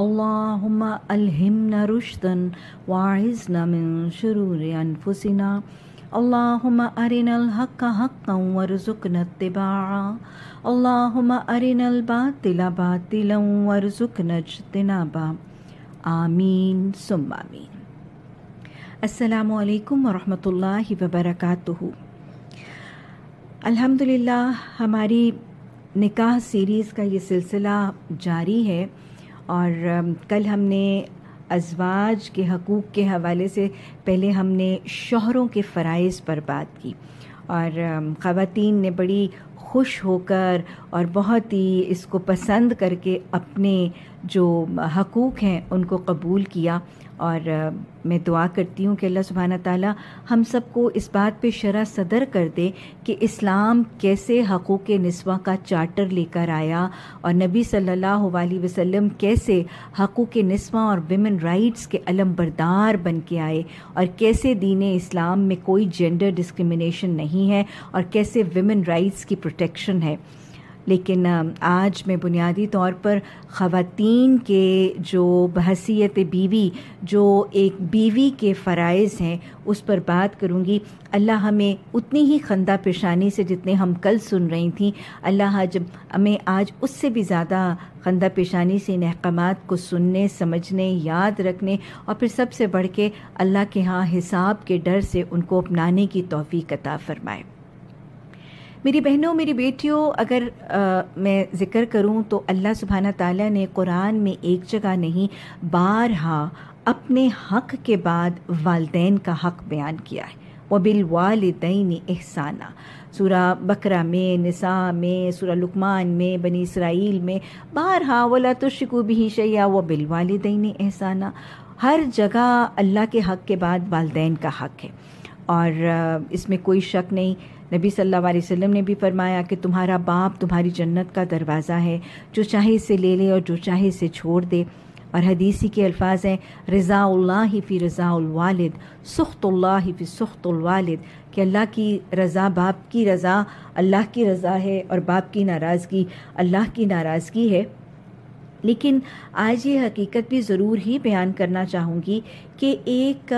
अल्लाहुम्मा अलहमना रुश्दन वाहिजना मिन शुरूर अनफुसिना اللهم أرنا الحق حقا وارزقنا اتباعا اللهم أرنا الباطل باطلا وارزقنا اجتنابا آمين ثم آمين السلام عليكم ورحمة الله وبركاته अल्हम्दुलिल्लाह हमारी निकाह सीरीज़ का ये सिलसिला जारी है और कल हमने अजवाज के हकूक़ के हवाले से पहले हमने शोहरों के फ़रज़ पर बात की और ख़वान ने बड़ी खुश होकर और बहुत ही इसको पसंद करके अपने जो हकूक़ हैं उनको कबूल किया और मैं दुआ करती हूँ कि अल्लाह सुबहाना ताली हम सबको इस बात पे शरा सदर कर दे कि इस्लाम कैसे हकूक़ नस्वा का चार्टर लेकर आया और नबी सल्लल्लाहु अलैहि वसल्लम कैसे हकूक़ नस्वा और वेमेन राइट्स के अलमबरदार बन के आए और कैसे दीन इस्लाम में कोई जेंडर डिस्क्रिमिनेशन नहीं है और कैसे विमेन राइट्स की प्रोटेक्शन है लेकिन आज मैं बुनियादी तौर पर ख़वान के जो बहसीत बीवी जो एक बीवी के फ़रज़ हैं उस पर बात करूँगी अल्लाह हमें उतनी ही खंदा पेशानी से जितने हम कल सुन रही थी अल्लाह जब हमें आज उससे भी ज़्यादा खंदा पेशानी से इन अहकाम को सुनने समझने याद रखने और फिर सबसे बढ़ के अल्लाह के यहाँ हिसाब के डर से उनको अपनाने की तोफ़ी कता फ़रमाए मेरी बहनों मेरी बेटियों अगर आ, मैं ज़िक्र करूं तो अल्लाह सुबहाना ताला ने कुरान में एक जगह नहीं बारहा अपने हक के बाद वालदेन का हक बयान किया है वबिल वालदेन एहसाना सूरा बकरा में नसा में सूरा लुकमान में बनी इसराइल में बारहा वला तो शिकू भी शैया बिल वालदेन एहसाना हर जगह अल्लाह के हक के बाद वालदेन का हक है और इसमें कोई शक नहीं नबी सल्लल्लाहु अलैहि वसल्लम ने भी फरमाया कि तुम्हारा बाप तुम्हारी जन्नत का दरवाज़ा है जो चाहे इसे ले ले और जो चाहे इसे छोड़ दे और हदीसी के अल्फाज हैं रज़ाउल्ला फ़ी रज़ाउलवालद सुख्तुल्ला फ़ी सुख्तुलवालद कि अल्लाह की रज़ा बाप की रज़ा अल्लाह की रज़ा है और बाप की नाराज़गी अल्लाह की नाराज़गी है लेकिन आज ये हकीकत भी ज़रूर ही बयान करना चाहूँगी कि एक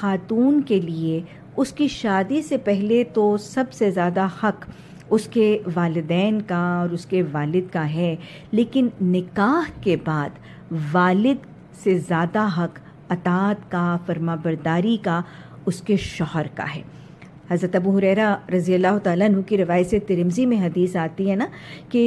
ख़ातून के लिए उसकी शादी से पहले तो सबसे ज़्यादा हक़ उसके वालदेन का और उसके वालिद का है लेकिन निकाह के बाद वालिद से ज़्यादा हक़ अतात का फरमाबरदारी का उसके शोहर का है हज़रत अबू हुररा रज़ी अल्लाह तु की रवायत से तिरमजी में हदीस आती है ना कि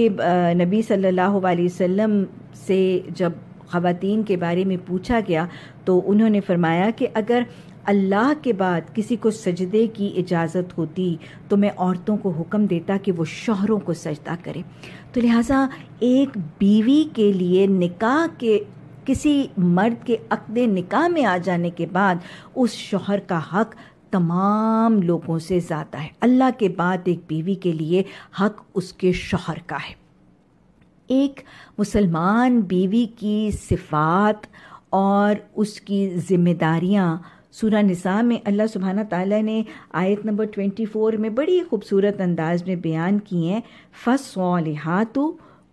नबी सल्लल्लाहु अलैहि वसल्लम से जब ख़वातीन के बारे में पूछा गया तो उन्होंने फरमाया कि अगर अल्लाह के बाद किसी को सजदे की इजाज़त होती तो मैं औरतों को हुक्म देता कि वो शोहरों को सजदा करें तो लिहाजा एक बीवी के लिए निकाह के किसी मर्द के अकद निकाह में आ जाने के बाद उस शोहर का हक़ तमाम लोगों से ज़्यादा है अल्लाह के बाद एक बीवी के लिए हक़ उसके शोहर का है एक मुसलमान बीवी की सिफात और उसकी ज़िम्मेदारियाँ सूरा निसा में अल्लाह सुबहाना ताला ने आयत नंबर ट्वेंटी फ़ोर में बड़ी खूबसूरत अंदाज में बयान की हैं फ़सौलहातु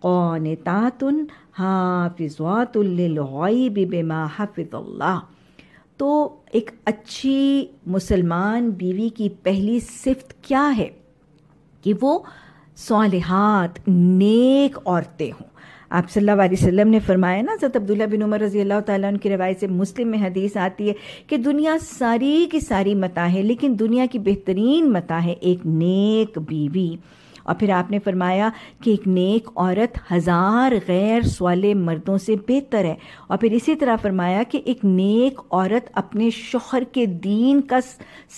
कौनतातुन हाफिज़ातुल्लग़ैब बिमा हफिज़ल्लाह तो एक अच्छी मुसलमान बीवी की पहली सिफत क्या है कि वो सालहात नेक औरतें हों आप सल्लल्लाहु अलैहि वसल्लम ने फरमाया ना जत अब्दुल्ला बिन उमर रजी अल्लाह तन की रवायत से मुस्लिम में हदीस आती है कि दुनिया सारी की सारी मता है लेकिन दुनिया की बेहतरीन मता है एक नेक बीवी और फिर आपने फरमाया कि एक नेक औरत हज़ार गैर सवाले मर्दों से बेहतर है और फिर इसी तरह फरमाया कि एक नेक औरत अपने शोहर के दीन का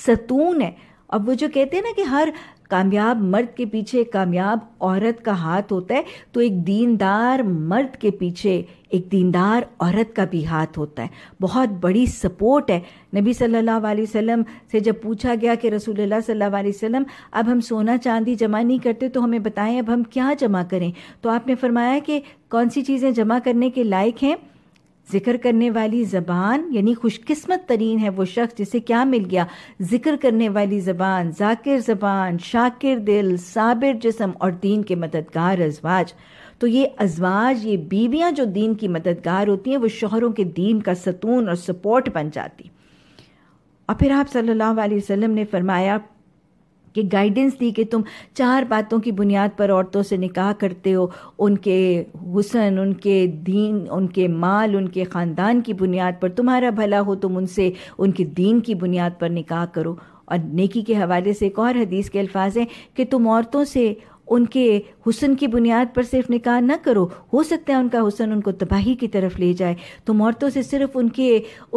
सतून है अब वो जो कहते हैं ना कि हर कामयाब मर्द के पीछे कामयाब औरत का हाथ होता है तो एक दीनदार मर्द के पीछे एक दीनदार औरत का भी हाथ होता है बहुत बड़ी सपोर्ट है नबी सल्लल्लाहु अलैहि वसल्लम से जब पूछा गया कि रसूलुल्लाह सल्लल्लाहु अलैहि वसल्लम अब हम सोना चांदी जमा नहीं करते तो हमें बताएं अब हम क्या जमा करें तो आपने फरमाया कि कौन सी चीज़ें जमा करने के लायक हैं जिक्र करने वाली ज़बान यानी खुशकिस्मत तरीन है वो शख्स जिसे क्या मिल गया जिक्र करने वाली ज़बान जाकिर ज़बान शाकिर दिल साबिर जिसम और दीन के मददगार अजवाज तो ये अजवाज ये बीवियाँ जो दीन की मददगार होती हैं वो शोहरों के दीन का सतून और सपोर्ट बन जाती और फिर आप सल्लल्लाहु अलैहि वसल्लम ने फरमाया कि गाइडेंस दी कि तुम चार बातों की बुनियाद पर औरतों से निकाह करते हो उनके हुसन उनके दीन उनके माल उनके ख़ानदान की बुनियाद पर तुम्हारा भला हो तुम उनसे उनके दीन की बुनियाद पर निकाह करो और नेकी के हवाले से एक और हदीस के अल्फाज हैं कि तुम औरतों से उनके हुसन की बुनियाद पर सिर्फ निकाह न करो हो सकता है उनका हुसन उनको तबाही की तरफ ले जाए तुम तो औरतों से सिर्फ उनके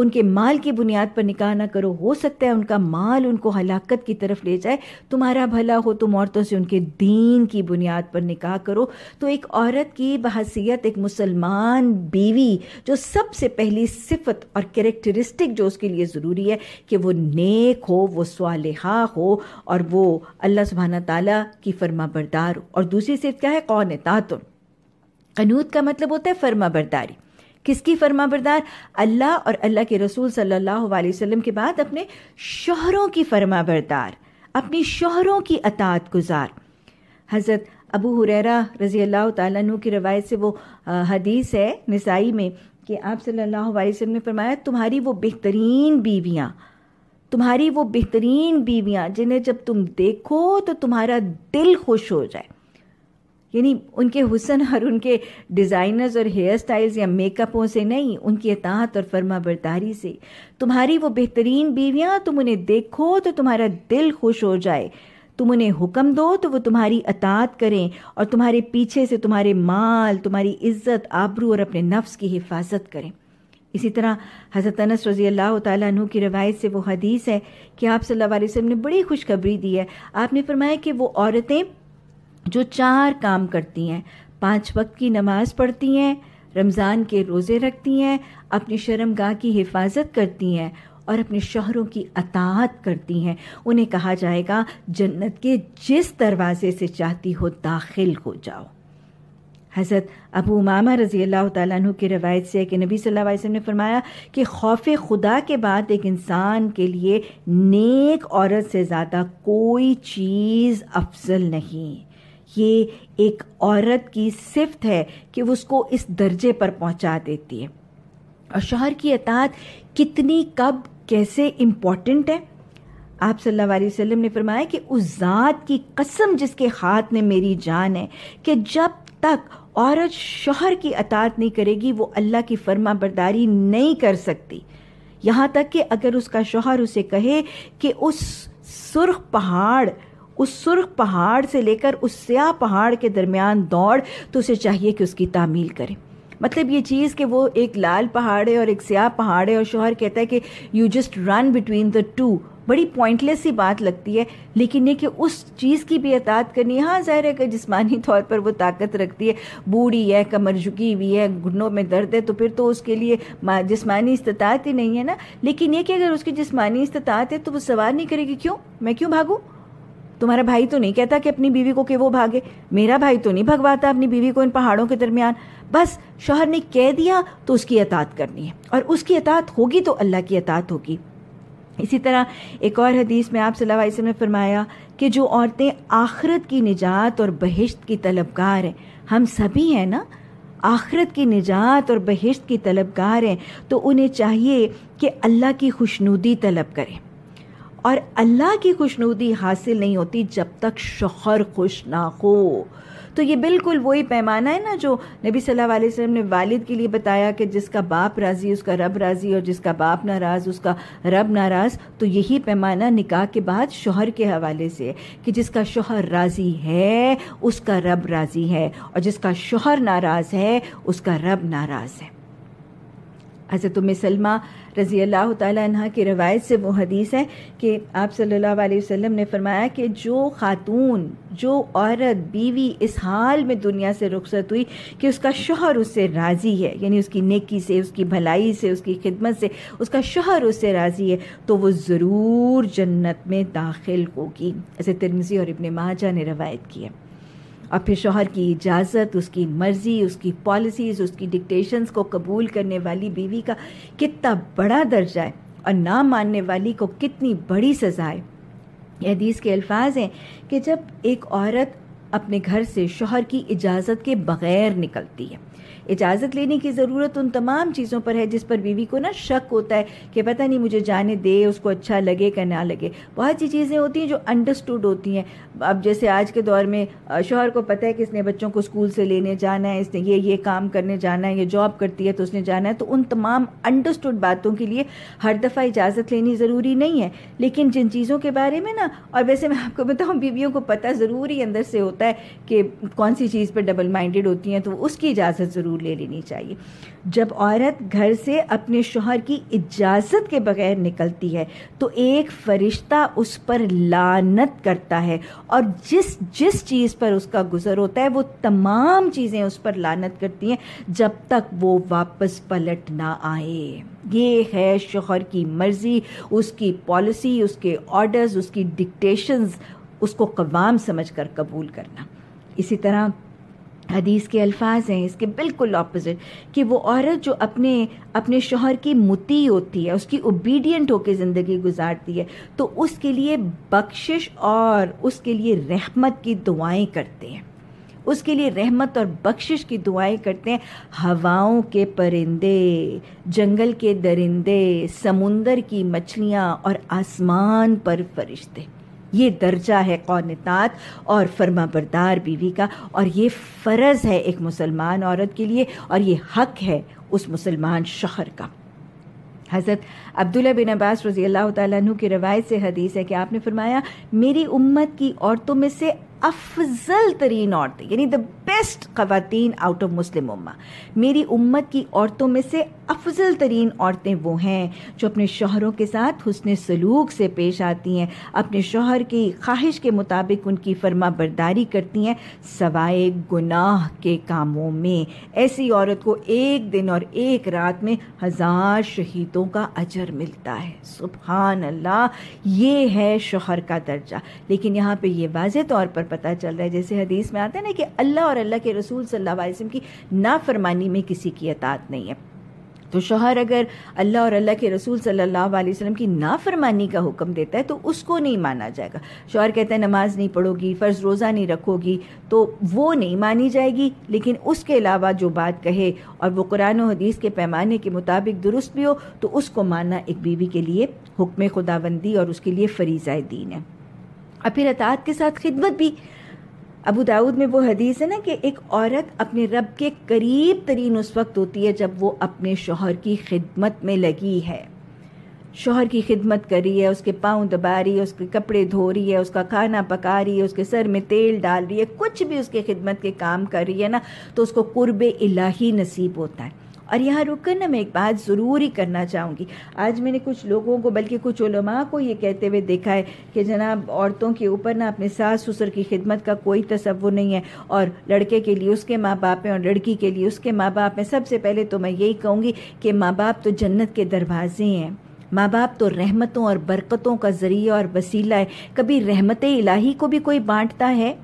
उनके माल की बुनियाद पर निकाह न करो हो सकता है उनका माल उनको हलाकत की तरफ ले जाए तुम्हारा भला हो तुम तो औरतों से उनके दीन की बुनियाद पर निकाह करो तो एक औरत की बहसीत एक मुसलमान बीवी जो सबसे पहली सिफत और करेक्टरिस्टिक जो उसके लिए ज़रूरी है कि वो नेक हो वो स्वालहा हो और वो अल्लाह सुबहाना तला की फर्मा बरदार दारू और दूसरी सिर्फ क्या है कौन तातुम कनूत का मतलब होता है फर्मा बरदारी किसकी फर्मा बरदार अल्लाह और अल्लाह के रसूल सल्लल्लाहु अलैहि वसल्लम के बाद अपने शोहरों की फर्मा बरदार अपने शोहरों की अतात गुजार हज़रत अबू हुरैरा रज़ी अल्लाह तु की रवायत से वो हदीस है निसाई में कि आप सल्लल्लाहु अलैहि वसल्लम ने फरमाया तुम्हारी वो बेहतरीन बीवियाँ तुम्हारी वो बेहतरीन बीवियाँ जिन्हें जब तुम देखो तो तुम्हारा दिल खुश हो जाए यानी उनके हुसन और उनके डिज़ाइनर्स और हेयर स्टाइल्स या मेकअपों से नहीं उनकी अतात और फर्मा बरदारी से तुम्हारी वो बेहतरीन बीवियाँ तुम उन्हें देखो तो तुम्हारा दिल खुश हो जाए तुम उन्हें हुक्म दो तो वो तुम्हारी अतात करें और तुम्हारे पीछे से तुम्हारे माल तुम्हारी इज्जत आबरू और अपने नफ्स की हिफाजत करें इसी तरह हज़रत अनस रज़ी अल्लाह तु की रवायत से वो हदीस है कि आप सल्लल्लाहु अलैहि वसल्लम ने बड़ी खुशखबरी दी है आपने फरमाया कि वो औरतें जो चार काम करती हैं पाँच वक्त की नमाज पढ़ती हैं रमज़ान के रोज़े रखती हैं अपनी शर्मगाह की हिफाजत करती हैं और अपने शोहरों की अतात करती हैं उन्हें कहा जाएगा जन्नत के जिस दरवाज़े से चाहती हो दाखिल हो जाओ हज़रत अबू मामा रज़ी अल्लाह तु की रवायत से कि नबी सल वसम ने फरमाया कि खौफ खुदा के बाद एक इंसान के लिए नेक औरत से ज़्यादा कोई चीज़ अफजल नहीं ये एक औरत की सिफत है कि वो उसको इस दर्जे पर पहुँचा देती है और शोहर की अतात कितनी कब कैसे इम्पॉर्टेंट है आप सल्लल्लाहु अलैहि वसल्लम ने फरमाया कि उस ज़ात की कसम जिसके हाथ में मेरी जान है कि जब तक औरत शोहर की अतात नहीं करेगी वो अल्लाह की फर्मा बरदारी नहीं कर सकती यहाँ तक कि अगर उसका शोहर उसे कहे कि उस सुर्ख पहाड़ उस सुर्ख पहाड़ से लेकर उस स्याह पहाड़ के दरमियान दौड़ तो उसे चाहिए कि उसकी तामील करें मतलब ये चीज़ कि वो एक लाल पहाड़ है और एक स्याह पहाड़ है और शोहर कहता है कि you just run between the two बड़ी पॉइंटलेस सी बात लगती है लेकिन ये कि उस चीज़ की भी एतात करनी हाँ ज़ाहिर है कि जिसमानी तौर पर वो ताकत रखती है बूढ़ी है कमर झुकी हुई है घुटनों में दर्द है तो फिर तो उसके लिए जिसमानी इस्तात ही नहीं है ना लेकिन ये कि अगर उसकी जिसमानी इस्तात है तो वो सवाल नहीं करेगी क्यों मैं क्यों भागूँ तुम्हारा भाई तो नहीं कहता कि अपनी बीवी को कि वो भागे मेरा भाई तो नहीं भगवाता अपनी बीवी को इन पहाड़ों के दरमियान बस शोहर ने कह दिया तो उसकी अतात करनी है और उसकी अतात होगी तो अल्लाह की अतात होगी इसी तरह एक और हदीस में आप सल्लल्लाहु अलैहि वसल्लम ने फरमाया कि जो औरतें आखरत की निजात और बहिश्त की तलबगार हैं हम सभी हैं ना आखरत की निजात और बहिश्त की तलबगार हैं तो उन्हें चाहिए कि अल्लाह की खुशनुदी तलब करें और अल्लाह की खुशनुदी हासिल नहीं होती जब तक शोहर खुश ना हो तो ये बिल्कुल वही पैमाना है ना जो नबी सल अलैहि ने वालिद के लिए बताया कि जिसका बाप राज़ी उसका रब राज़ी और जिसका बाप नाराज़ उसका रब नाराज़ तो यही पैमाना निकाह के बाद शोहर के हवाले से कि जिसका शोहर राज़ी है उसका रब राज़ी है और जिसका शोहर नाराज़ है उसका रब नाराज़ है हज़रत अच्छा, तो उम सलमा रज़ी अल्लाह तह की रवायत से वो हदीस है कि आप सल्लल्लाहु अलैहि वसल्लम ने फरमाया कि जो खातून जो औरत बीवी इस हाल में दुनिया से रुखसत हुई कि उसका शोहर उससे राज़ी है यानी उसकी नेकी से उसकी भलाई से उसकी खिदमत से उसका शोहर उससे राज़ी है तो वो ज़रूर जन्नत में दाखिल होगी ऐसे अच्छा, तिरमजी और इबन महाजा ने रवायत की है और फिर शोहर की इजाज़त उसकी मर्ज़ी उसकी पॉलिसीज़ उसकी डिक्टेशंस को कबूल करने वाली बीवी का कितना बड़ा दर्जा है और ना मानने वाली को कितनी बड़ी सज़ा है हदीस के अल्फाज हैं कि जब एक औरत अपने घर से शोहर की इजाज़त के बग़ैर निकलती है इजाज़त लेने की ज़रूरत उन तमाम चीज़ों पर है जिस पर बीवी को ना शक होता है कि पता नहीं मुझे जाने दे उसको अच्छा लगे क्या ना लगे बहुत सी चीज़ें होती हैं जो अंडरस्टूड होती हैं अब जैसे आज के दौर में शोहर को पता है कि इसने बच्चों को स्कूल से लेने जाना है इसने ये ये काम करने जाना है ये जॉब करती है तो उसने जाना है तो उन तमाम अंडरस्टूड बातों के लिए हर दफ़ा इजाज़त लेनी ज़रूरी नहीं है लेकिन जिन चीज़ों के बारे में ना और वैसे मैं आपको बताऊँ बीवियों को पता ज़रूर ही अंदर से होता है कि कौन सी चीज़ पर डबल माइंडेड होती हैं तो उसकी इजाज़त ज़रूर ले लेनी चाहिए जब औरत घर से अपने शोहर की इजाज़त के बगैर निकलती है तो एक फरिश्ता उस पर लानत करता है और जिस जिस चीज़ पर उसका गुज़र होता है वो तमाम चीज़ें उस पर लानत करती हैं जब तक वो वापस पलट ना आए ये है शोहर की मर्ज़ी उसकी पॉलिसी उसके ऑर्डर्स उसकी डिक्टेशंस उसको कवाम समझ कर कबूल करना इसी तरह हदीस के अल्फाज हैं इसके बिल्कुल अपोजिट कि वो औरत जो अपने अपने शोहर की मुती होती है उसकी ओबीडियंट होकर ज़िंदगी गुजारती है तो उसके लिए बख्शिश और उसके लिए रहमत की दुआएं करते हैं उसके लिए रहमत और बख्शिश की दुआएं करते हैं हवाओं के परिंदे जंगल के दरिंदे समुंदर की मछलियाँ और आसमान पर फरिश्ते ये दर्जा है कौनतात और फर्मा बरदार बीवी का और ये फ़र्ज़ है एक मुसलमान औरत के लिए और ये हक है उस मुसलमान शहर का हज़रत अब्दुल्ला बिन अब्बास रज़ी अल्लाह तु की रवायत से हदीस है कि आपने फरमाया मेरी उम्मत की औरतों में से अफजल तरीन औरतें यानी द बेस्ट खातन आउट ऑफ मुस्लिम उम्मा मेरी उम्मत की औरतों में से अफजल तरीन औरतें वो हैं जो अपने शोहरों के साथ हुसन सलूक से पेश आती हैं अपने शोहर की ख्वाहिश के मुताबिक उनकी फर्मा बरदारी करती हैं सवाए गुनाह के कामों में ऐसी औरत को एक दिन और एक रात में हज़ार शहीदों का अजर मिलता है सुबहान अल्लाह ये है शोहर का दर्जा लेकिन यहाँ पे ये वाज तौर पर पता चल रहा है जैसे हदीस में आते हैं ना कि अल्लाह और अल्लाह के रसूल सल्लल्लाहु अलैहि वसल्लम की नाफरमानी में किसी की अतात नहीं है तो शोहर अगर अल्लाह और अल्लाह के रसूल सल्लल्लाहु अलैहि वसल्लम की नाफरमानी का हुक्म देता है तो उसको नहीं माना जाएगा शोहर कहता है नमाज नहीं पढ़ोगी फ़र्ज़ रोज़ा नहीं रखोगी तो वो नहीं मानी जाएगी लेकिन उसके अलावा जो बात कहे और वो कुरान और हदीस के पैमाने के मुताबिक दुरुस्त भी हो तो उसको मानना एक बीवी के लिए हुक्म खुदाबंदी और उसके लिए फरीज़ा दीन है और फिर अतात के साथ खिदमत भी अबू दाऊद में वो हदीस है ना कि एक औरत अपने रब के करीब तरीन उस वक्त होती है जब वो अपने शोहर की खिदमत में लगी है शोहर की खिदमत कर रही है उसके पाँव दबा रही है उसके कपड़े धो रही है उसका खाना पका रही है उसके सर में तेल डाल रही है कुछ भी उसके खिदमत के काम कर रही है ना तो उसको कुर्ब इलाही नसीब होता है और यहाँ रुककर ना मैं एक बात ज़रूर ही करना चाहूँगी आज मैंने कुछ लोगों को बल्कि कुछ उलमा को ये कहते हुए देखा है कि जनाब औरतों के ऊपर ना अपने सास ससुर की खिदमत का कोई तस्वुर नहीं है और लड़के के लिए उसके माँ बाप हैं और लड़की के लिए उसके माँ बाप हैं सबसे पहले तो मैं यही कहूँगी कि माँ बाप तो जन्नत के दरवाजे हैं माँ बाप तो रहमतों और बरकतों का ज़रिया और वसीला है कभी रहमत इलाही को भी कोई बांटता है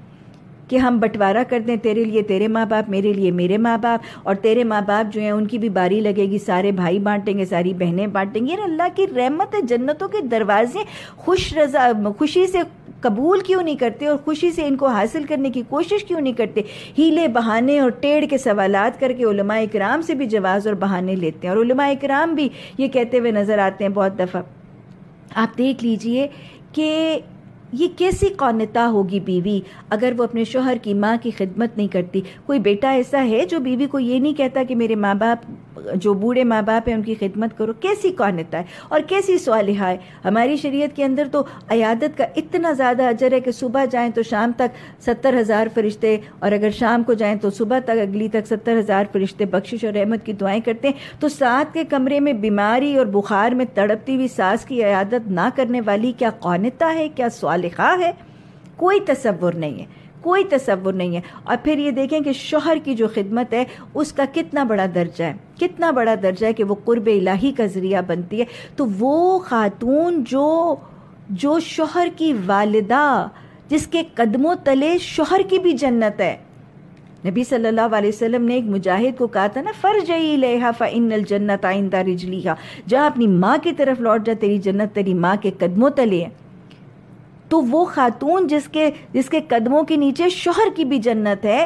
कि हम बंटवारा कर दें तेरे लिए तेरे माँ बाप मेरे लिए मेरे माँ बाप और तेरे माँ बाप जो हैं उनकी भी बारी लगेगी सारे भाई बांटेंगे सारी बहनें बांटेंगी यार अल्लाह की रहमत है जन्नतों के दरवाजे खुश रजा खुशी से कबूल क्यों नहीं करते और खुशी से इनको हासिल करने की कोशिश क्यों नहीं करते हीले बहाने और टेढ़ के सवालात करके उलमा इकराम से भी जवाज़ और बहाने लेते हैं और उलमा इकराम भी ये कहते हुए नज़र आते हैं बहुत दफ़ा आप देख लीजिए कि ये कैसी कौनता होगी बीवी अगर वो अपने शोहर की माँ की खिदमत नहीं करती कोई बेटा ऐसा है जो बीवी को ये नहीं कहता कि मेरे माँ बाप जो बूढ़े माँ बाप हैं उनकी खिदमत करो कैसी कौनता है और कैसी सवालिहा है हमारी शरीयत के अंदर तो अयादत का इतना ज़्यादा अजर है कि सुबह जाएँ तो शाम तक सत्तर हज़ार फरिश्ते और अगर शाम को जाएँ तो सुबह तक अगली तक सत्तर हज़ार फरिश्ते बख्शिश और रहमत की दुआएं करते हैं तो सात के कमरे में बीमारी और बुखार में तड़पती हुई सास की अयादत ना करने वाली क्या कौनता है क्या सवालिहा है कोई तस्वुर नहीं है कोई तस्वुर नहीं है और फिर ये देखें कि शोहर की जो खिदमत है उसका कितना बड़ा दर्जा है कितना बड़ा दर्जा है कि वो कुर्ब इलाही का ज़रिया बनती है तो वो ख़ातून जो जो शोहर की वालदा जिसके कदमों तले शोहर की भी जन्नत है नबी सल्लल्लाहु अलैहि वसल्लम ने एक मुजाहिद को कहा था ना जई लेहा फ़िनल जन्नत आइंदा रिजली हा जहाँ अपनी माँ की तरफ लौट जा तेरी जन्नत तेरी माँ के कदमों तले है तो वो खातून जिसके जिसके कदमों के नीचे शोहर की भी जन्नत है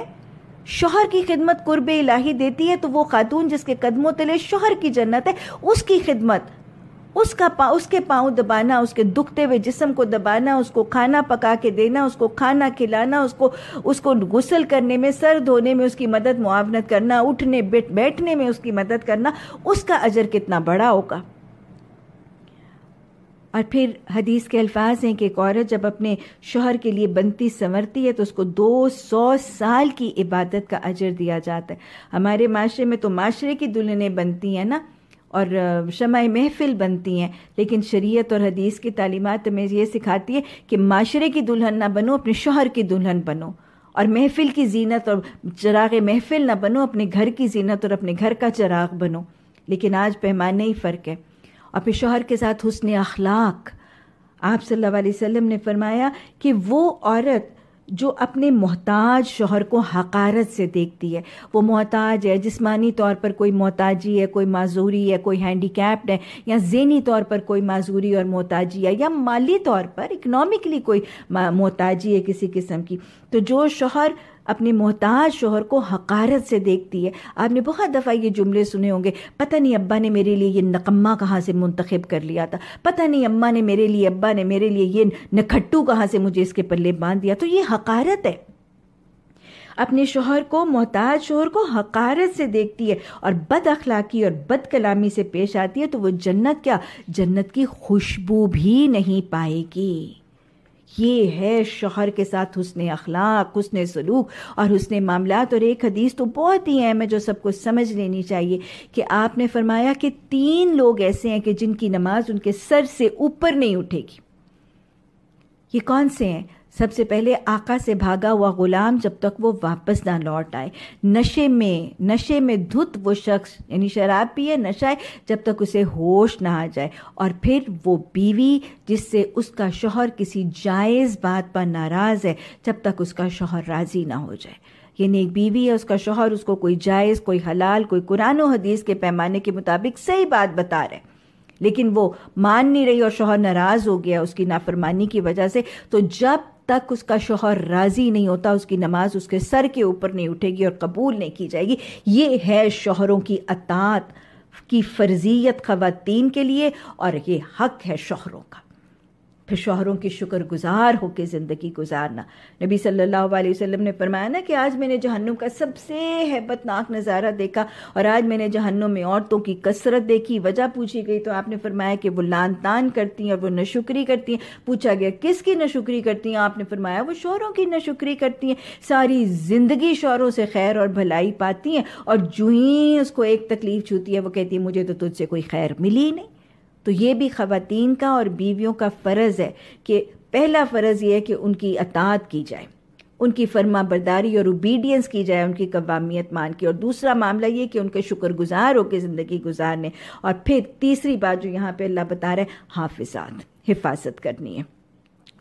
शोहर की खिदमत कुर्ब इलाही देती है तो वो खातून जिसके कदमों तले शोहर की जन्नत है उसकी खिदमत उसका पा उसके पाँव दबाना उसके दुखते हुए जिसम को दबाना उसको खाना पका के देना उसको खाना खिलाना उसको उसको गुसल करने में सर धोने में उसकी मदद मुआवनत करना उठने बैठने में उसकी मदद करना उसका अजर कितना बड़ा होगा और फिर हदीस के अल्फाज हैं कि एक औरत जब अपने शोहर के लिए बनती संवरती है तो उसको दो सौ साल की इबादत का अजर दिया जाता है हमारे माशरे में तो माशरे की दुल्हनें बनती हैं ना और शमा महफिल बनती हैं लेकिन शरीयत और हदीस की तालीमत में ये सिखाती है कि माशरे की दुल्हन ना बनो अपने शोहर की दुल्हन बनो और महफिल की जीनत और चराग महफिल ना बनो अपने घर की जीनत और अपने घर का चराग बनो लेकिन आज पैमाने ही फ़र्क है अपने शोहर के साथ हुसन अखलाक आप सल्लल्लाहु वम ने फरमाया कि वो औरत जो अपने मोहताज शोहर को हकारत से देखती है वो मोहताज है जिस्मानी तौर पर कोई मोहताजी है कोई माजूरी है कोई हैंडीकैप्ड है या जहनी तौर पर कोई माजूरी और मोहताजी है या माली तौर पर इकनॉमिकली कोई मोहताजी है किसी किस्म की तो जो शोहर अपने मोहताज शोहर को हकारत से देखती है आपने बहुत दफ़ा ये जुमले सुने होंगे पता नहीं अब्बा ने मेरे लिए ये नकम्मा कहाँ से मुंतखब कर लिया था पता नहीं अम्मा ने मेरे लिए अब्बा ने मेरे लिए ये नखट्टू कहाँ से मुझे इसके पल्ले बांध दिया तो ये हकारत है अपने शोहर को मोहताज शोहर को हकारत से देखती है और बद अखलाकी और बद कलामी से पेश आती है तो वो जन्नत क्या जन्नत की खुशबू भी नहीं पाएगी ये है शोहर के साथ हुसन अखलाक हुसन सलूक और हुसन मामलात और एक हदीस तो बहुत ही अहम है जो सबको समझ लेनी चाहिए कि आपने फरमाया कि तीन लोग ऐसे हैं कि जिनकी नमाज उनके सर से ऊपर नहीं उठेगी ये कौन से हैं सबसे पहले आका से भागा हुआ गुलाम जब तक वो वापस ना लौट आए नशे में नशे में धुत वो शख्स यानी शराब पिए नशाए जब तक उसे होश ना आ जाए और फिर वो बीवी जिससे उसका शोहर किसी जायज़ बात पर नाराज़ है जब तक उसका शोहर राज़ी ना हो जाए यानी एक बीवी है उसका शोहर उसको कोई जायज़ कोई हलाल कोई कुरान हदीस के पैमाने के मुताबिक सही बात बता रहे लेकिन वो मान नहीं रही और शोहर नाराज़ हो गया उसकी नाफरमानी की वजह से तो जब तक उसका शोहर राज़ी नहीं होता उसकी नमाज उसके सर के ऊपर नहीं उठेगी और कबूल नहीं की जाएगी ये है शोहरों की अतात की फर्जियत ख़वातीन के लिए और ये हक है शोहरों का फिर शोहरों शुक्र गुज़ार होकर ज़िंदगी गुजारना नबी सल्लल्लाहु अलैहि वसल्लम ने फरमाया ना कि आज मैंने जहन्नुम का सबसे हैबतनाक नज़ारा देखा और आज मैंने जहन्नुम में औरतों की कसरत देखी वजह पूछी गई तो आपने फरमाया कि वो लान तान करती हैं और वो नशुक्री करती हैं पूछा गया किसकी नशुक्री करती हैं आपने फरमाया वो शोहरों की नशुक्री करती हैं सारी ज़िंदगी शोहरों से खैर और भलाई पाती हैं और जूँ उसको एक तकलीफ़ छूती है वो कहती है मुझे तो तुझसे कोई खैर मिली ही नहीं तो ये भी ख़वान का और बीवियों का फ़र्ज़ है कि पहला फ़र्ज़ ये है कि उनकी अतात की जाए उनकी फर्मा बरदारी और ओबीडियंस की जाए उनकी कवामियत मान की और दूसरा मामला ये कि उनके शुक्रगुजार होकर ज़िंदगी गुजारने और फिर तीसरी बात जो यहाँ पे अल्लाह बता रहे हैं हाफिजात हिफाजत करनी है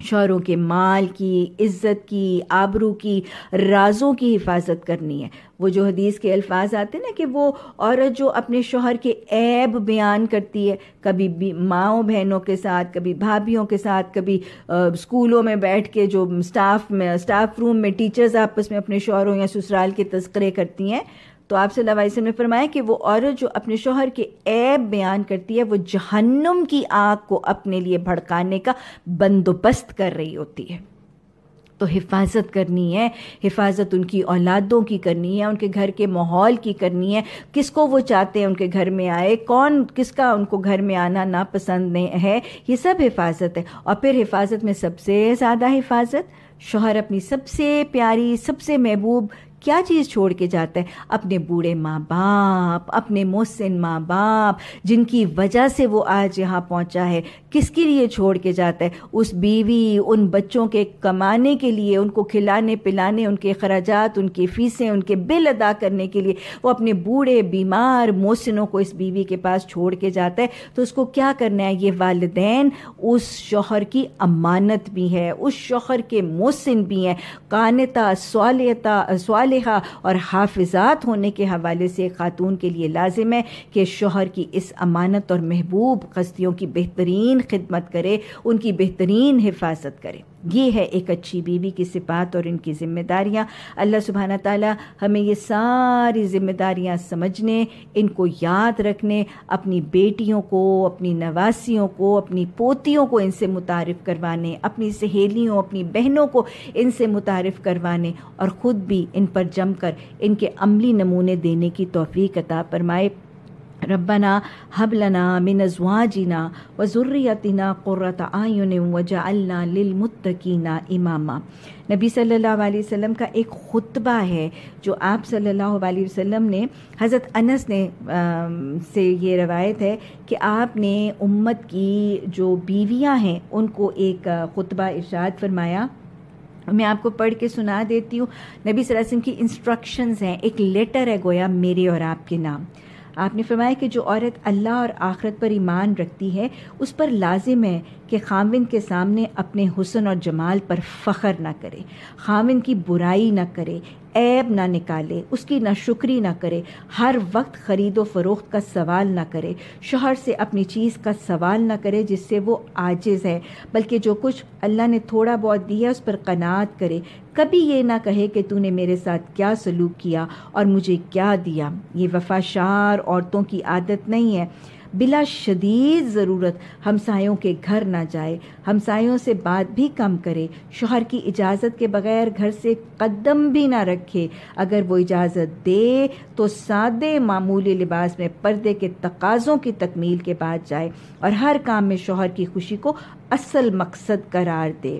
शौहरों के माल की इज़्ज़त की आबरू की राज़ों की हिफाजत करनी है वो जो हदीस के अल्फाज आते हैं ना कि वो औरत जो अपने शोहर के ऐब बयान करती है कभी माओ बहनों के साथ कभी भाभीियों के साथ कभी आ, स्कूलों में बैठ के जो स्टाफ में स्टाफ रूम में टीचर्स आपस में अपने शोहरों या ससुराल के तस्करे करती हैं तो आप सल्लल्लाहु अलैहि वसल्लम ने फरमाया कि वो औरत जो अपने शोहर के ऐब बयान करती है वो जहन्नुम की आग को अपने लिए भड़काने का बंदोबस्त कर रही होती है तो हिफाजत करनी है हिफाजत उनकी औलादों की करनी है उनके घर के माहौल की करनी है किसको वो चाहते हैं उनके घर में आए कौन किसका उनको घर में आना नापसंद है ये सब हिफाजत है और फिर हिफाजत में सबसे ज़्यादा हिफाजत शोहर अपनी सबसे प्यारी सबसे महबूब क्या चीज़ छोड़ के जाता है अपने बूढ़े माँ बाप अपने मोहसिन माँ बाप जिनकी वजह से वो आज यहाँ पहुँचा है किसके लिए छोड़ के जाता है उस बीवी उन बच्चों के कमाने के लिए उनको खिलाने पिलाने उनके अखराजात उनकी फ़ीसें उनके बिल अदा करने के लिए वो अपने बूढ़े बीमार मोहसिनों को इस बीवी के पास छोड़ के जाता है तो उसको क्या करना है ये वालदेन उस शोहर की अमानत भी है उस शोहर के मोहसिन भी हैं कानता सवालता सवाल सालिहा और हाफिजात होने के हवाले से खातून के लिए लाजिम है कि शोहर की इस अमानत और महबूब कश्तियों की बेहतरीन खिदमत करे उनकी बेहतरीन हिफाजत करे ये है एक अच्छी बीवी की सिफात और इनकी जिम्मेदारियां अल्लाह सुबहाना ताला हमें ये सारी ज़िम्मेदारियाँ समझने इनको याद रखने अपनी बेटियों को अपनी नवासियों को अपनी पोतियों को इनसे मुतारफ़ करवाने अपनी सहेलियों अपनी बहनों को इनसे मुतारफ़ करवाने और ख़ुद भी इन पर जमकर इनके अमली नमूने देने की तोफ़ी कता फरमाए रब्बना हबलना मिन अजवाजिना व ज़ुर्रियतिना क़ुर्रत आयुन वजअलना लिलमुत्तकीना इमामा नबी सल्लल्लाहु अलैहि वसल्लम का एक खुतबा है जो आप सल्लल्लाहु अलैहि वसल्लम ने हज़रत अनस ने आ, से ये रवायत है कि आपने उम्मत की जो बीवियां हैं उनको एक खुतबा इरशाद फरमाया मैं आपको पढ़ के सुना देती हूँ नबी वसल्लम की इंस्ट्रक्शंस हैं एक लेटर है गोया मेरे और आपके नाम आपने फरमाया कि जो औरत अल्लाह और आखरत पर ईमान रखती है उस पर लाजिम है कि खामिन के सामने अपने हुसन और जमाल पर फ़ख्र ना करे खामिन की बुराई ना करे ऐब ना निकाले उसकी ना शुक्री ना करे हर वक्त ख़रीदो फरोख्त का सवाल ना करे शोहर से अपनी चीज़ का सवाल ना करे जिससे वो आजिज़ है बल्कि जो कुछ अल्लाह ने थोड़ा बहुत दिया उस पर कनात करे कभी ये ना कहे कि तूने मेरे साथ क्या सलूक किया और मुझे क्या दिया ये वफ़ाशार औरतों की आदत नहीं है बिला शदीद ज़रूरत हमसायों के घर ना जाए हमसायों से बात भी कम करे शोहर की इजाज़त के बगैर घर से कदम भी ना रखे अगर वो इजाज़त दे तो सादे मामूली लिबास में पर्दे के तकाज़ों की तकमील के बाद जाए और हर काम में शोहर की खुशी को असल मकसद करार दे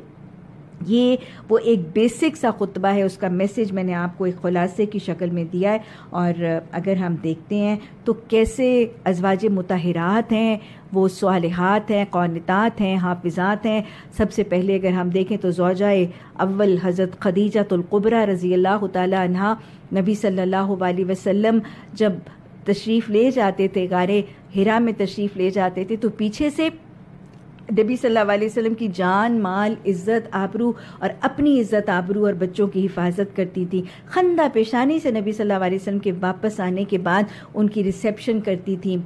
ये वो एक बेसिक सा खुतबा है उसका मैसेज मैंने आपको एक ख़ुलासे की शक्ल में दिया है और अगर हम देखते हैं तो कैसे अजवाज मतहरात हैं वो सालहत हैं कौनतात हैं हाफिज़ात हैं सबसे पहले अगर हम देखें तो जोजाए अव्वल हज़रत खदीजा तुलकुबरा रज़ी अल्लाह तहा नबी सल्ला वसम जब तशरीफ़ ले जाते थे गारे हिरा में तशरीफ़ ले जाते थे तो पीछे से नबी सल्लल्लाहु अलैहि वसल्लम की जान माल इज़्ज़त आबरू और अपनी इज़्ज़त आबरू और बच्चों की हिफाजत करती थी खंदा पेशानी से नबी सल्लल्लाहु अलैहि वसल्लम के वापस आने के बाद उनकी रिसेप्शन करती थी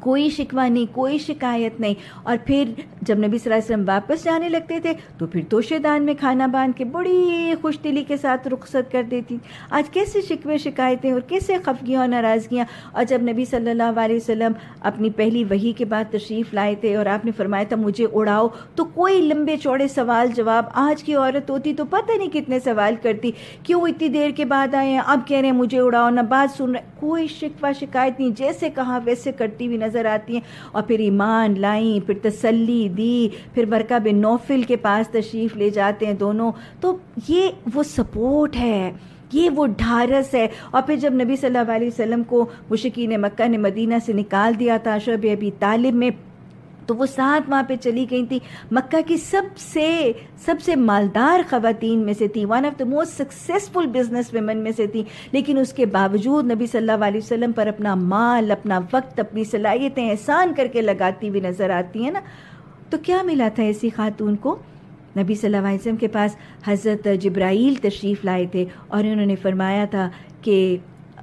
कोई शिकवा नहीं कोई शिकायत नहीं और फिर जब नबी वसल्लम वापस जाने लगते थे तो फिर तोशेदान में खाना बांध के बड़ी खुश दिली के साथ रुखसत कर देती आज कैसे शिकवे शिकायतें और कैसे खफगियाँ और नाराज़गियाँ और जब नबी सल्लल्लाहु अलैहि वसल्लम अपनी पहली वही के बाद तशरीफ़ लाए थे और आपने फरमाया था मुझे उड़ाओ तो कोई लंबे चौड़े सवाल जवाब आज की औरत होती तो पता नहीं कितने सवाल करती क्यों इतनी देर के बाद आए हैं अब कह रहे हैं मुझे उड़ाओ ना बात सुन रहे कोई शिकवा शिकायत नहीं जैसे कहा वैसे करती भी नज़र आती हैं और फिर ईमान लाई फिर तसल्ली दी फिर बरका बिन नौफिल के पास तशरीफ़ ले जाते हैं दोनों तो ये वो सपोर्ट है ये वो ढारस है और फिर जब नबी सल्लल्लाहु अलैहि वसल्लम को मुशिकी ने मक्का ने मदीना से निकाल दिया था शब अबी तालिब में तो वो साथ वहाँ पे चली गई थी मक्का की सबसे सबसे मालदार ख़वातीन में से थी one of the most successful business women में से थी लेकिन उसके बावजूद नबी सल्लल्लाहु अलैहि वसल्लम पर अपना माल अपना वक्त अपनी सलाहियतें एहसान करके लगाती हुई नज़र आती हैं ना तो क्या मिला था ऐसी खातून को नबी सल्लल्लाहु अलैहि वसल्लम के पास हज़रत जब्राइल तशरीफ़ लाए थे और उन्होंने फरमाया था कि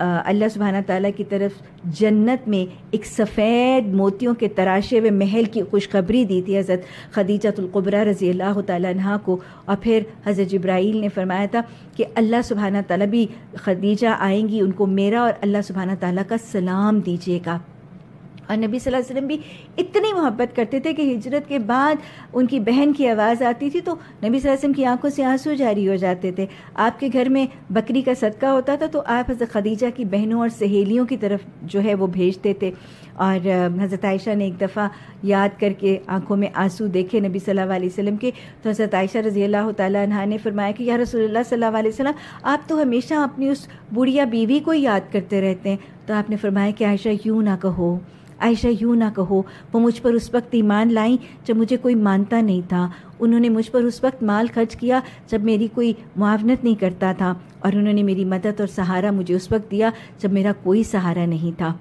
अल्लाह सुबहाना ताली की तरफ जन्नत में एक सफ़ेद मोतियों के तराशे हुए महल की खुशखबरी दी थी हज़रत खदीजतुल्कुबरा रज़ी अल्लाह तहा को और फिर हज़रत जब्राइल ने फरमाया था कि अल्लाह सुबहाना तला भी खदीजा आएंगी उनको मेरा और अल्लाह सुबहाना तला का सलाम दीजिएगा और नबी सल्लल्लाहु अलैहि वसल्लम भी इतनी मोहब्बत करते थे कि हिजरत के बाद उनकी बहन की आवाज़ आती थी तो नबी वसल्लम की आंखों से आंसू जारी हो जाते थे आपके घर में बकरी का सदका होता था तो आप हज़रत खदीजा की बहनों और सहेलियों की तरफ जो है वो भेजते थे और हज़रत आयशा ने एक दफ़ा याद करके आंखों में आंसू देखे नबी सल्लल्लाहु अलैहि वसल्लम के तो हज़रत आयशा रज़ी अल्लाह तह ने फरमाया कि या रसोल्ला सल्लल्लाहु अलैहि वसल्लम आप तो हमेशा अपनी उस बुढ़िया बीवी को याद करते रहते हैं तो आपने फरमाया कि आयशा यूँ ना कहो आयशा यूँ ना कहो वो मुझ पर उस वक्त ईमान लाई जब मुझे कोई मानता नहीं था उन्होंने मुझ पर उस वक्त माल खर्च किया जब मेरी कोई मुआवनत नहीं करता था और उन्होंने मेरी मदद और सहारा मुझे उस वक्त दिया जब मेरा कोई सहारा नहीं था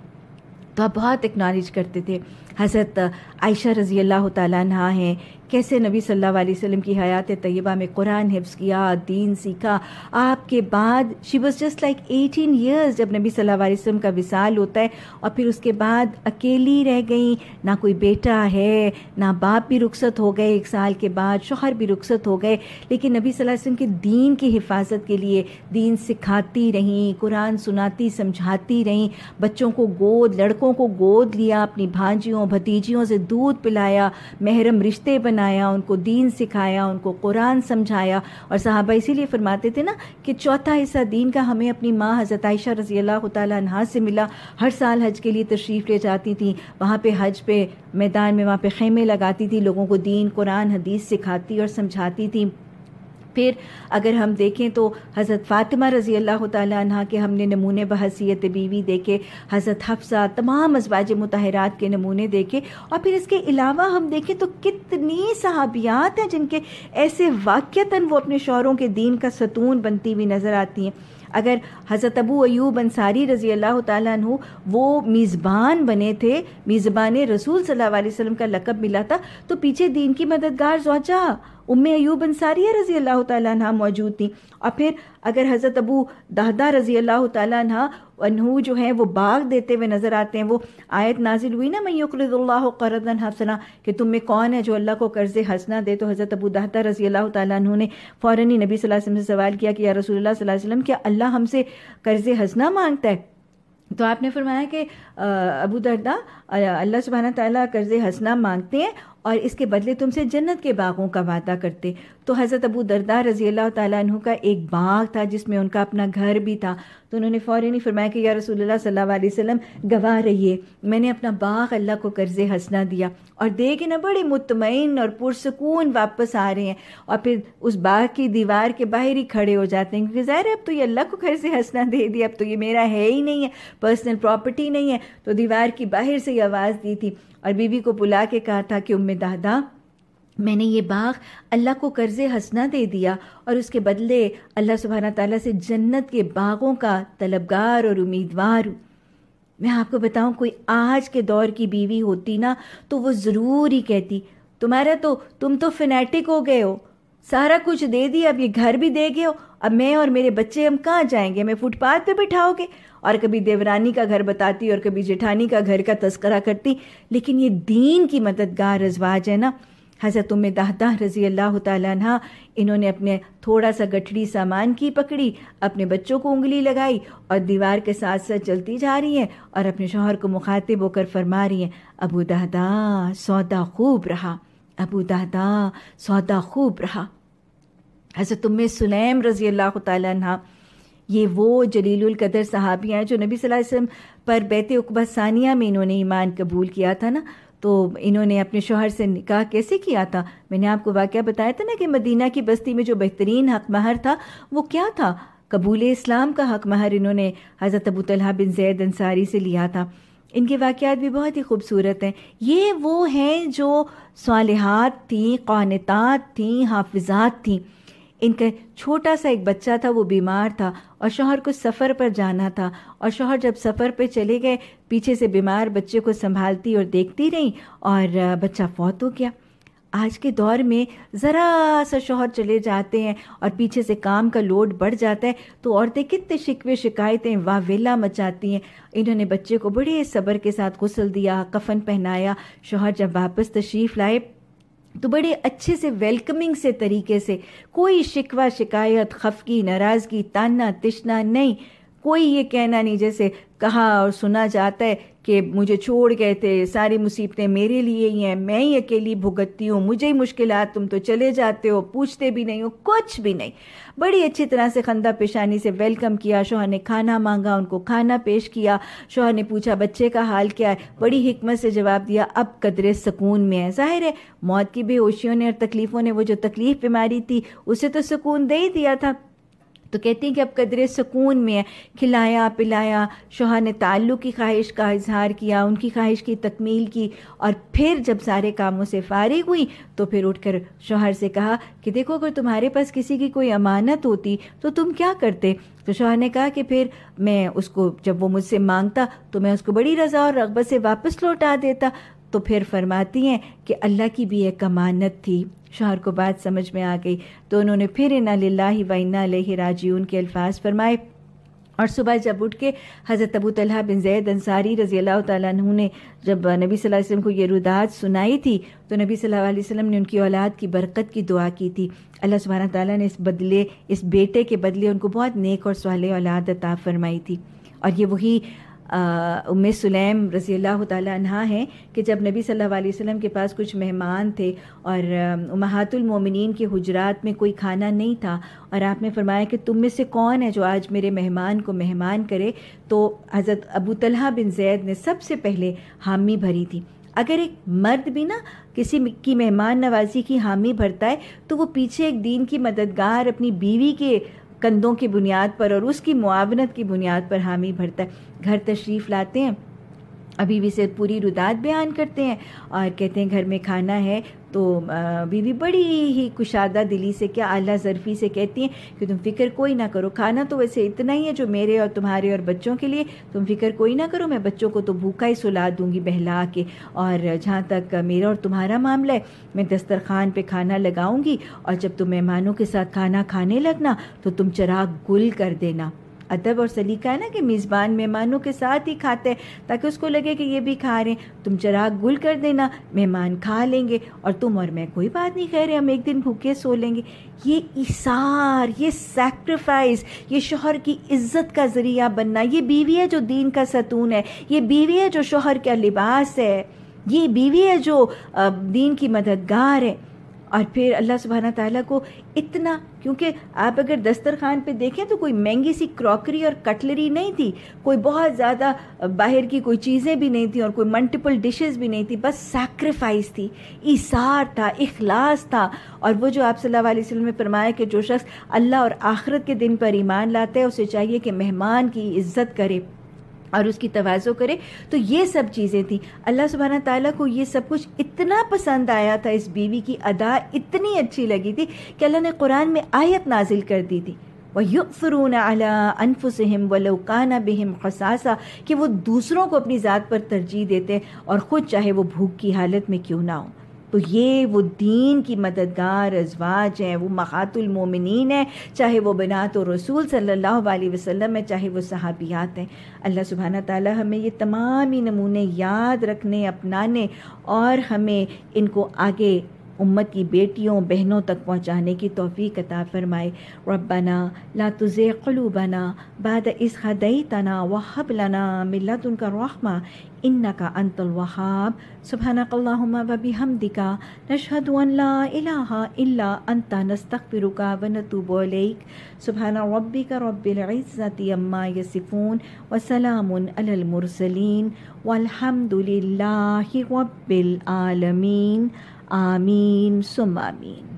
तो आप बहुत एक्नॉलेज करते थे हज़रत आयशा रज़ी अल्लाह तहा हैं कैसे नबी सल्लल्लाहु अलैहि वसल्लम की हयात तय्यबा में कुरान हिफ्स किया दीन सीखा आपके बाद she was just like eighteen years जब नबी सल्लल्लाहु अलैहि वसल्लम का विसाल होता है और फिर उसके बाद अकेली रह गई ना कोई बेटा है ना बाप भी रुखसत हो गए एक साल के बाद शोहर भी रुखसत हो गए लेकिन नबी सल्लल्लाहु अलैहि वसल्लम के दीन की हिफाजत के लिए दीन सिखाती रहीं कुरान सुनाती समझाती रहीं बच्चों को गोद लड़कों को गोद लिया अपनी भांजियों भतीजियों से दूध पिलाया महरम रिश्ते बनाया उनको दीन सिखाया उनको कुरान समझाया और साहबा इसीलिए फरमाते थे ना कि चौथा हिस्सा दीन का हमें अपनी माँ हज़रत आयशा रजी अल्लाह तहा से मिला हर साल हज के लिए तशरीफ़ ले जाती थी वहाँ पे हज पे मैदान में वहाँ पर खेमे लगाती थी लोगों को दीन कुरान हदीस सिखाती और समझाती थी फिर अगर हम देखें तो हज़रत फ़ातिमा रज़ी अल्लाह तह के हमने नमूने बहसीत बीवी देखे हज़रत हफ्सा तमाम असवाज मतहरात के नमूने देखे और फिर इसके अलावा हम देखें तो कितनी सहाबियात हैं जिनके ऐसे वाक़ता वो अपने शौहरों के दीन का सतून बनती हुई नज़र आती हैं अगर हज़रत अबू अयूब अंसारी रज़ी अल्लाह तु वो मेज़बान बने थे मेज़बान रसूल अलैहि वसल्लम का लकब मिला था तो पीछे दीन की मददगार जौजा उम अयूब अंसारिया रज़ी अल्लाह तह मौजूद थी और फिर अगर हज़रत अबू दहदा रज़ी अल्लाह तहू जो है वो बाग देते हुए नज़र आते हैं वो आयत नाजिल हुई ना मैकल्ला करदन हसना कि तुम में कौन है जो अल्लाह को कर्ज़ हंसना दे तो हज़रत अबू दहदा रज़ी अल्लाह तहु ने फ़ौर ही नबी वसम से सवाल किया कि या रसूल वसम क्या अल्लाह हमसे कर्ज़ हंसना मांगता है तो आपने फरमाया कि अबू दरदा अल्लाह सुबहाना ताला कर्ज़ हंसना मांगते हैं और इसके बदले तुमसे जन्नत के बागों का वादा करते तो हज़रत अबू दरदार रज़ी अल्लाह तु का एक बाग था जिसमें उनका अपना घर भी था तो उन्होंने फौरन ही फरमाया कि या रसूल सल्ला वसम गवाह रहिए मैंने अपना बाग अल्लाह को कर्ज़ हंसना दिया और दे के ना बड़े मुतमिन और पुरसकून वापस आ रहे हैं और फिर उस बाग की दीवार के बाहर ही खड़े हो जाते हैं क्योंकि ज़ाहिर है अब तो ये अल्लाह को कर्ज़ हंसना दे दिया अब तो ये मेरा है ही नहीं है पर्सनल प्रॉपर्टी नहीं है तो दीवार की बाहर से आवाज़ दी थी और बीवी को बुला के कहा था कि उम्मीदादा दादा मैंने ये बाग अल्लाह को कर्ज़ हंसना दे दिया और उसके बदले अल्लाह सुबहाना तला से जन्नत के बागों का तलबगार और उम्मीदवार हूँ मैं आपको बताऊँ कोई आज के दौर की बीवी होती ना तो वो ज़रूर ही कहती तुम्हारा तो तुम तो फिनेटिक हो गए हो सारा कुछ दे दिया अब ये घर भी दे गए हो अब मैं और मेरे बच्चे हम कहाँ जाएंगे मैं फुटपाथ पे बिठाओगे और कभी देवरानी का घर बताती और कभी जेठानी का घर का तस्करा करती लेकिन ये दीन की मददगार रजवाज है ना हज़रत उम्म दाहदा रज़ी अल्लाह तह इन्होंने अपने थोड़ा सा गठड़ी सामान की पकड़ी अपने बच्चों को उंगली लगाई और दीवार के साथ साथ चलती जा रही हैं और अपने शोहर को मुखातिब होकर फरमा रही हैं अबू दाहदा सौदा खूब रहा अबू दाहदा सौदा खूब रहा हज़रत उम्म सुलैम रज़ी अल्लाह तह ये वो जलील कदर सहाबियाँ हैं जो नबी वसल्लम पर बैत उकबा सानिया में इन्होंने ईमान कबूल किया था ना तो इन्होंने अपने शोहर से निकाह कैसे किया था मैंने आपको वाक़ बताया था ना कि मदीना की बस्ती में जो बेहतरीन हक महर था वो क्या था कबूल इस्लाम का हक महर इन्होंने हज़रत अबू तलहा बिन जैद अंसारी से लिया था इनके वाक़ात भी बहुत ही खूबसूरत हैं ये वो हैं जो सालहत थीं कौनता थी हाफजात थी इनका छोटा सा एक बच्चा था वो बीमार था और शोहर को सफ़र पर जाना था और शोहर जब सफ़र पर चले गए पीछे से बीमार बच्चे को संभालती और देखती रहीं और बच्चा फौत हो गया आज के दौर में ज़रा सा शोहर चले जाते हैं और पीछे से काम का लोड बढ़ जाता है तो औरतें कितने शिकवे शिकायतें वाह वेला मचाती हैं इन्होंने बच्चे को बड़े सब्र के साथ गुसल दिया कफन पहनाया शोहर जब वापस तशरीफ़ लाए तो बड़े अच्छे से वेलकमिंग से तरीके से कोई शिकवा शिकायत खफकी नाराज़गी ताना तिशना नहीं कोई ये कहना नहीं जैसे कहा और सुना जाता है कि मुझे छोड़ गए थे सारी मुसीबतें मेरे लिए ही हैं मैं ही अकेली भुगतती हूँ मुझे ही मुश्किल तुम तो चले जाते हो पूछते भी नहीं हो कुछ भी नहीं बड़ी अच्छी तरह से खंदा पेशानी से वेलकम किया शोहर ने खाना मांगा उनको खाना पेश किया शोहर ने पूछा बच्चे का हाल क्या है बड़ी हिकमत से जवाब दिया अब कदरे सुकून में है जाहिर है मौत की बेहोशियों ने और तकलीफ़ों ने वो जो तकलीफ़ बीमारी थी उसे तो सुकून दे ही दिया था तो कहती हैं कि अब कदर सुकून में खिलाया पिलाया शोहर ने ताल्लुक़ की ख्वाहिश का इजहार किया उनकी ख्वाहिश की तकमील की और फिर जब सारे कामों से फारिग हुई तो फिर उठकर शोहर से कहा कि देखो अगर तुम्हारे पास किसी की कोई अमानत होती तो तुम क्या करते तो शोहर ने कहा कि फिर मैं उसको जब वो मुझसे मांगता तो मैं उसको बड़ी रज़ा और रगबत से वापस लौटा देता तो फिर फरमाती हैं कि अल्लाह की भी एक अमानत थी शोहर को बात समझ में आ गई तो उन्होंने फिर इन लाला व इन्ना लही राजी उनके अल्फाज फरमाए और सुबह जब उठ के हज़रत अबू तलहा बिन जैद अंसारी रज़ी अल्लाह तु ने जब नबी सल्लल्लाहु अलैहि वसल्लम को ये रुदात सुनाई थी तो नबी सल्लल्लाहु अलैहि वसल्लम ने उनकी औलाद की बरकत की दुआ की थी अल्लाह सुबहाना ताली ने इस बदले इस बेटे के बदले उनको बहुत नेक और सवाल औलाद अता फरमाई थी और ये वही उम सलेम रज़ी अल्लाह तहा हैं कि जब नबी सल्लल्लाहु अलैहि वसल्लम के पास कुछ मेहमान थे और उमहातुलमोमिन के हजरात में कोई खाना नहीं था और आपने फरमाया कि तुम में से कौन है जो आज मेरे मेहमान को मेहमान करे तो हज़रत अबू तलहा बिन जैद ने सबसे पहले हामी भरी थी अगर एक मर्द भी ना किसी की मेहमान नवाजी की हामी भरता है तो वो पीछे एक दीन की मददगार अपनी बीवी के कंधों की बुनियाद पर और उसकी मुआवनत की बुनियाद पर हामी भरता घर तशरीफ़ लाते हैं भी से पूरी रुदात बयान करते हैं और कहते हैं घर में खाना है तो बीवी बड़ी ही कुशादा दिली से क्या आला ज़रफ़ी से कहती हैं कि तुम फिक्र कोई ना करो खाना तो वैसे इतना ही है जो मेरे और तुम्हारे और बच्चों के लिए तुम फिक्र कोई ना करो मैं बच्चों को तो भूखा ही सुला दूंगी बहला के और जहाँ तक मेरा और तुम्हारा मामला है मैं दस्तरखान पे खाना लगाऊंगी और जब तुम मेहमानों के साथ खाना खाने लगना तो तुम चराग गुल कर देना अदब और सलीका है ना कि मेज़बान मेहमानों के साथ ही खाते हैं ताकि उसको लगे कि ये भी खा रहे हैं तुम चराग गुल कर देना मेहमान खा लेंगे और तुम और मैं कोई बात नहीं कह रहे हम एक दिन भूखे सो लेंगे ये इसार ये सेक्रीफाइस ये शोहर की इज्जत का ज़रिया बनना ये बीवी है जो दीन का सतून है ये बीवी है जो शोहर का लिबास है ये बीवी है जो दीन की मददगार है और फिर अल्लाह सुबहाना ताला को इतना क्योंकि आप अगर दस्तरखान पे देखें तो कोई महंगी सी क्रॉकरी और कटलरी नहीं थी कोई बहुत ज़्यादा बाहर की कोई चीज़ें भी नहीं थी और कोई मल्टीपल डिशेस भी नहीं थी बस सैक्रिफाइस थी ईसार था इखलास था और वो जो आप सल्लल्लाहु अलैहि वसल्लम फरमाया कि जो शख्स अल्लाह और आखरत के दिन पर ईमान लाता है उसे चाहिए कि मेहमान की इज्जत करे और उसकी तोज़ो करे तो ये सब चीज़ें थी अल्लाह सुबहाना ताला को ये सब कुछ इतना पसंद आया था इस बीवी की अदा इतनी अच्छी लगी थी कि अल्लाह ने कुरान में आयत नाजिल कर दी थी वयुफ़रून अला अनफुसहम वलोकाना बहम खसासा कि वो दूसरों को अपनी ज़ात पर तरजीह देते और ख़ुद चाहे वो भूख की हालत में क्यों ना हो तो ये वो दीन की मददगार अजवाज हैं वो मखातुलमोमिन हैं चाहे वो बना तो रसूल सल्ला वसम है चाहे वो सहाबियात हैं अल्लाह सुबहाना ताली हमें ये तमाम ही नमूने याद रखने अपनाने और हमें इनको आगे उम्मत की बेटियों बहनों तक पहुँचाने की तोफ़ी कता फरमाए रबना ला तुज़े कलूबना बाद इस हदई तना वहब लना मिलत उनका रहमा इन्ना का अंतल वहाब सुबहानकल्लाहुम्मा वबी हमदिका नशहद ला इलाहा इल्ला अंता नस्तगफिरुका व नतूबु अलैक सुबहान रब्बिका रब्बिल इज्जति अम्मा यसिफून व सलामुन अलल मुरसलीन वल्हम्दुलिल्लाहि रब्बिल आलमीन 阿门，苏玛门。